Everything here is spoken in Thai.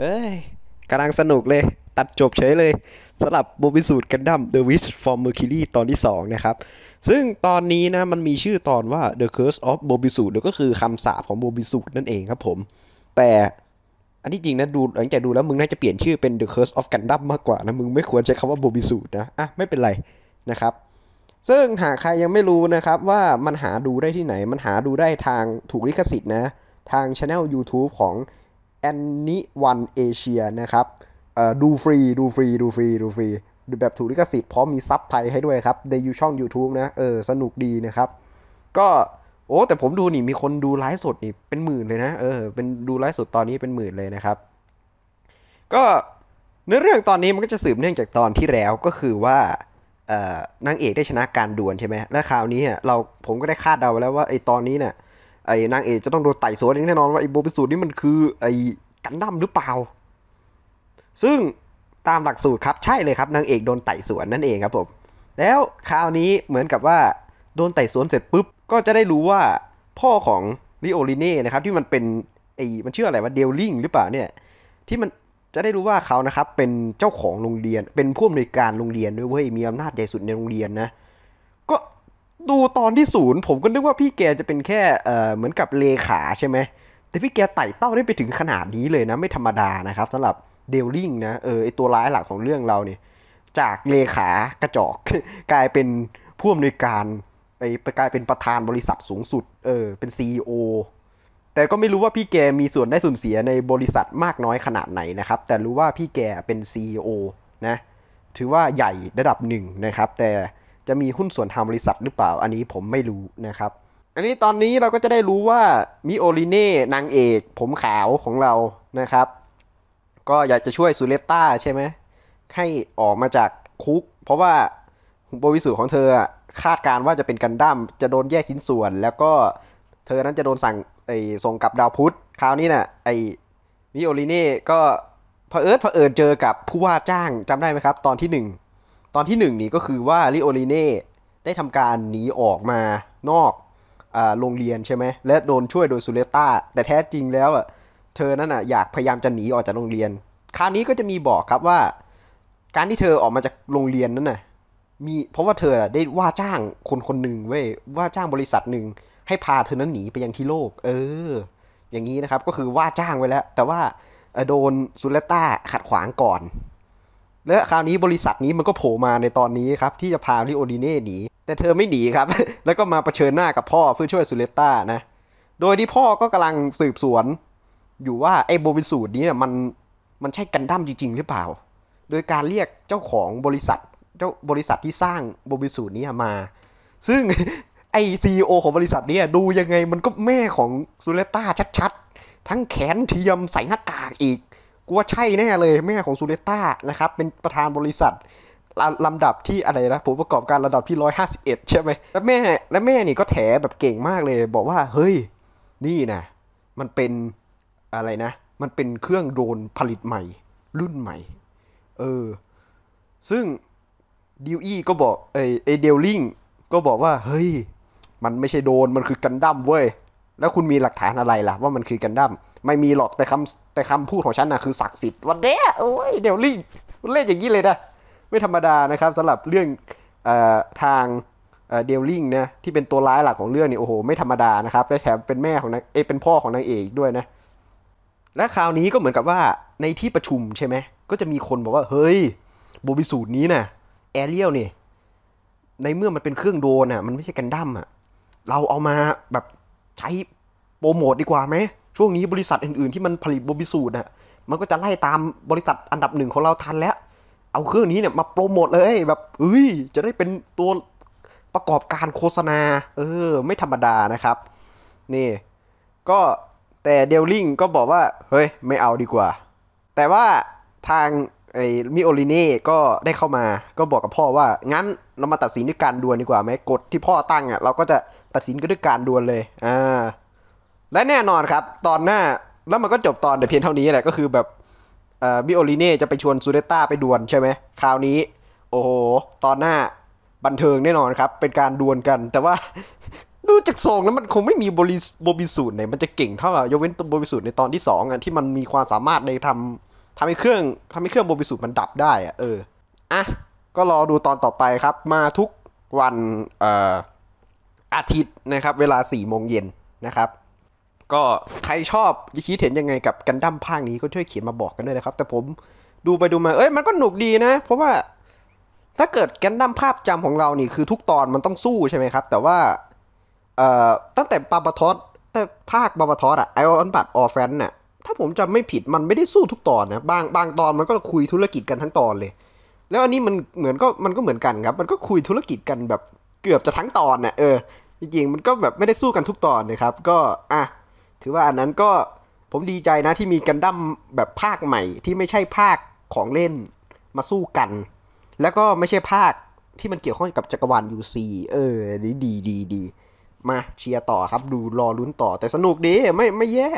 เฮ้ยกำลังสนุกเลยตัดจบเฉยเลยสำหรับบูบิสูตรกันดั้ม The Wish from Mercury ตอนที่ 2 นะครับ ซึ่งตอนนี้นะมันมีชื่อตอนว่า The Curse of บูบิสูตวก็คือคำสาปของ b o บิสูตนั่นเองครับผม แต่อันที่จริงนะดูหลังจากดูแล้วมึงน่าจะเปลี่ยนชื่อเป็น The Curse of Gundam มากกว่านะ มึงไม่ควรใช้คำว่าบูบิสูตนะอ่ะไม่เป็นไรนะครับ ซึ่งหากใครยังไม่รู้นะครับว่ามันหาดูได้ที่ไหน มันหาดูได้ทางถูกลิขสิทธิ์นะทางช anel YouTube ของ a n y o เอเชียนะครับดูฟรี ดูฟรี ดูฟรี ดูฟรี แบบถูกลิขสิทธิ์พร้อมมีซับไทยให้ด้วยครับ ในยูช่อง YouTube นะเออสนุกดีนะครับก็โอ้ แต่ผมดูนี่มีคนดูไลฟ์สดนี่เป็นหมื่นเลยนะเออเป็นดูไลฟ์สดตอนนี้เป็นหมื่นเลยนะครับ ก็เนื้อเรื่องตอนนี้มันก็จะสืบเนื่องจากตอนที่แล้วก็คือว่านางเอกได้ชนะการดวลใช่ไหมและคราวนี้เราผมก็ได้คาดเดาไว้แล้วว่าไอ้ตอนนี้เนี่ยไอ้นางเอกจะต้องโดนไต่สวนอย่างแน่นอนว่าไอ้โบบิสูตรนี่มันคือไอ้กันดั้มหรือเปล่า ซึ่งตามหลักสูตรครับใช่เลยครับนางเอกโดนไต่สวนนั่นเองครับผมแล้วคราวนี้เหมือนกับว่าโดนไต่สวนเสร็จปุ๊บก็จะได้รู้ว่าพ่อของลิโอลิเน่นะครับที่มันเป็นไอ้มันชื่ออะไรว่าเดลลิงหรือเปล่าเนี่ยที่มันจะได้รู้ว่าเขานะครับเป็นเจ้าของโรงเรียน เป็นผู้อำนวยการโรงเรียนด้วยเว้ยมีอำนาจใหญ่สุดในโรงเรียนนะดูตอนที่ศูนย์ผมก็นึกว่าพี่แกจะเป็นแค่เอ่อเหมือนกับเลขาใช่ไหม แต่พี่แกไต่เต้าได้ไปถึงขนาดนี้เลยนะ ไม่ธรรมดานะครับสำหรับเดลลิงนะเออไอตัวร้ายหลักของเรื่องเราเนี่ยจากเลขากระจอกกลายเป็นผู้อำนวยการไปกลายเป็นประธานบริษัทสูงสุดเออเป็น CEO แต่ก็ไม่รู้ว่าพี่แกมีส่วนได้ส่วนเสียในบริษัทมากน้อยขนาดไหนนะครับ แต่รู้ว่าพี่แกเป็น CEO นะถือว่าใหญ่ระดับหนึ่งนะครับ แต่จะมีหุ้นส่วนทางบริษัทหรือเปล่า อันนี้ผมไม่รู้นะครับ อันนี้ตอนนี้เราก็จะได้รู้ว่ามิโอลิเน่นางเอกผมขาวของเรานะครับ ก็อยากจะช่วยซูเลตตาใช่ไหม ให้ออกมาจากคุก เพราะว่าบวิสุทของเธอคาดการว่าจะเป็นกันดั้มจะโดนแยกชิ้นส่วน แล้วก็เธอนั้นจะโดนสั่งไอ้ส่งกลับดาวพุธคราวนี้นะ่ะไอ้มิโอลิเน่ก็เผอิญเผอิญเจอกับผู้ว่าจ้างจำได้ไหมครับตอนที่1ตอนที่1นนี่ก็คือว่าลิโอลิเน่ได้ทำการหนีออกมานอกโรงเรียนใช่ไหมและโดนช่วยโดยซูเลต้าแต่แท้จริงแล้วอ่ะเธอนั่นอ่ะอยากพยายามจะหนีออกจากโรงเรียน คราวนี้ก็จะมีบอกครับว่า การที่เธอออกมาจากโรงเรียนนั้นน่ะมีเพราะว่าเธอได้ว่าจ้างคนคนหนึ่งเว้ย ว่าจ้างบริษัทหนึ่งให้พาเธอนั้นหนีไปยังที่โลก เออ อย่างนี้นะครับก็คือว่าจ้างไว้แล้ว แต่ว่าโดนซูเลต้าขัดขวางก่อนและคราวนี้บริษัทนี้มันก็โผล่มาในตอนนี้ครับ ที่จะพาลิโอดีเน่หนีแต่เธอไม่หนีครับ แล้วก็มาเผชิญหน้ากับพ่อเพื่อช่วยซูเลต้านะโดยที่พ่อก็กำลังสืบสวน อยู่ว่าไอ้โบวิสูตรนี้เนี่ยมันมันใช่กันดั้มจริงๆหรือเปล่า โดยการเรียกเจ้าของบริษัทเจ้าบริษัทที่สร้างโบวิสูตรนี้มา ซึ่งไอซีโอของบริษัทนี้ดูยังไงมันก็แม่ของซูเลต้าชัดๆ ทั้งแขนเทียมใส่หน้ากากอีกกูว่าใช่แน่เลยแม่ของซูเลต้านะครับ เป็นประธานบริษัท ลำดับที่อะไรนะผมประกอบการระดับที่ 151 ใช่ไหมและแม่และแม่นี่ก็แถแบบเก่งมากเลย บอกว่าเฮ้ย นี่นะมันเป็นอะไรนะ มันเป็นเครื่องโดนผลิตใหม่ รุ่นใหม่ เออซึ่งดิวอีก็บอกเอเดลลิงก็บอกว่า เฮ้ย มันไม่ใช่โดนมันคือกันดั้มเว้ยแล้วคุณมีหลักฐานอะไรล่ะว่ามันคือกันดั้มไม่มีหรอกแต่คำแต่คำพูดของฉันนะคือศักดิ์สิทธิ์วันเด้โอ้ยเดี๋ยวลิงเล่นอย่างนี้เลยนะไม่ธรรมดานะครับสำหรับเรื่องอทางเดลลิงนะที่เป็นตัวร้ายหลักของเรื่องนี่โอ้โหไม่ธรรมดานะครับและแถมเป็นแม่ของนางเอเป็นพ่อของนางเอกด้วยนะ และคราวนี้ก็เหมือนกับว่าในที่ประชุมใช่ไหมก็จะมีคนบอกว่าเฮ้ยโบบิสูตรนี้นะ่ะแอเรียลเนี่ยในเมื่อมันเป็นเครื่องโดนอ่ะมันไม่ใช่กันดั้มอ่ะเราเอามาแบบใช้โปรโมทดีกว่าไหมช่วงนี้บริษัทอื่นๆที่มันผลิตโบบิสูตรน่ะมันก็จะไล่ตามบริษัทอันดับหนึ่งของเราทันแล้ว เอาเครื่องนี้เนี่ยมาโปรโมทเลยแบบเอ้ยจะได้เป็นตัวประกอบการโฆษณาเออไม่ธรรมดานะครับนี่ก็แต่เดลลิงก็บอกว่าเฮ้ยไม่เอาดีกว่า แต่ว่าทางไอ้มิโอลิเน่ก็ได้เข้ามาก็บอกกับพ่อว่างั้นเรามาตัดสินด้วยการดวลดีกว่าไหมกฎที่พ่อตั้งอ่ะเราก็จะตัดสินก็ด้วยการดวลเลยอ่าและแน่นอนครับ ตอนหน้าแล้วมันก็จบตอนแต่เพียงเท่านี้แหละก็คือแบบบิโอลิเน่จะไปชวนซูเรต้าไปดวลใช่ไหม คราวนี้ โอ้โห ตอนหน้าบันเทิงแน่นอนครับ เป็นการดวลกัน แต่ว่า ดูจากทรงแล้วมันคงไม่มีโบบิสูตรไหนมันจะเก่งเท่ากับยกเว้นตัวโบบิสูตรในตอนที่ 2อ่ะที่มันมีความสามารถในทำทำให้เครื่อง ทำให้เครื่องโบบิสูตรมันดับได้อ่ะเอออ่ะก็รอดูตอนต่อไปครับ มาทุกวันอาทิตย์นะครับเวลา 4 โมงเย็นนะครับก็ใครชอบคิดเห็นยังไงกับกันดั้มภาคนี้ก็ช่วยเขียนมาบอกกันด้วยนะครับ แต่ผมดูไปดูมาเอ้ยมันก็หนุกดีนะ เพราะว่าถ้าเกิดกันดั้มภาพจำของเรานี่คือทุกตอนมันต้องสู้ใช่ไหมครับ แต่ว่าเอ่อตั้งแต่ปาบะทอสแต่ภาคปาบะทอสอะไอออนบัตออฟแฟนน่ะถ้าผมจำไม่ผิดมันไม่ได้สู้ทุกตอนนะบางบางตอนมันก็คุยธุรกิจกันทั้งตอนเลยแล้วอันนี้มันเหมือนก็มันก็เหมือนกันครับ มันก็คุยธุรกิจกันแบบเกือบจะทั้งตอนนะ่ะเออจริงๆมันก็แบบไม่ได้สู้กันทุกตอนนะครับ ก็อ่ะถือว่าอันนั้นก็ผมดีใจนะที่มีกันดั้มแบบภาคใหม่ที่ไม่ใช่ภาคของเล่นมาสู้กัน แล้วก็ไม่ใช่ภาคที่มันเกี่ยวข้องกับจักรวาล UC เออดีดีดีดีมาเชียร์ต่อครับ ดูรอลุ้นต่อแต่สนุกดีไม่ไม่แย่